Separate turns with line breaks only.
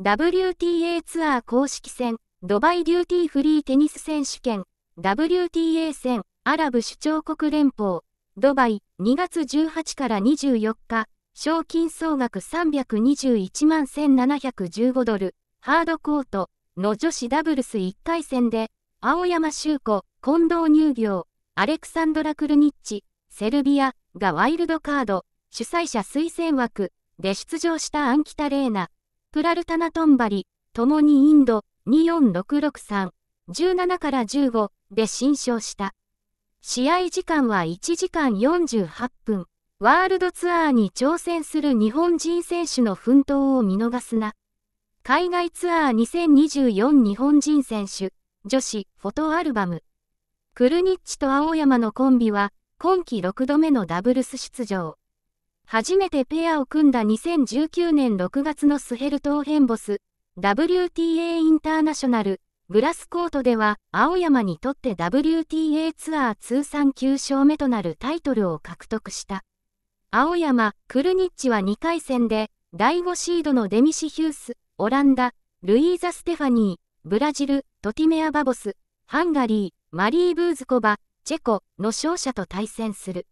WTA ツアー公式戦、ドバイデューティーフリーテニス選手権、WTA 戦、アラブ首長国連邦、ドバイ、2月18から24日、賞金総額321万1715ドル、ハードコートの女子ダブルス1回戦で、青山修子、近藤乳業、アレクサンドラ・クルニッチ、セルビアがワイルドカード、主催者推薦枠で出場したアンキタレーナ、プラルタナトンバリ、ともにインド24663、17から15で新勝した。試合時間は1時間48分。ワールドツアーに挑戦する日本人選手の奮闘を見逃すな。海外ツアー2024日本人選手、女子、フォトアルバム。クルニッチと青山のコンビは、今季6度目のダブルス出場。初めてペアを組んだ2019年6月のスヘルトーヘンボス WTA インターナショナルグラスコートでは青山にとって WTA ツアー通算9勝目となるタイトルを獲得した。青山、クルニッチは2回戦で第5シードのデミシ・ヒュース、オランダ、ルイーザ・ステファニー、ブラジル、トティメア・バボス、ハンガリー、マリー・ブーズコバ、チェコの勝者と対戦する。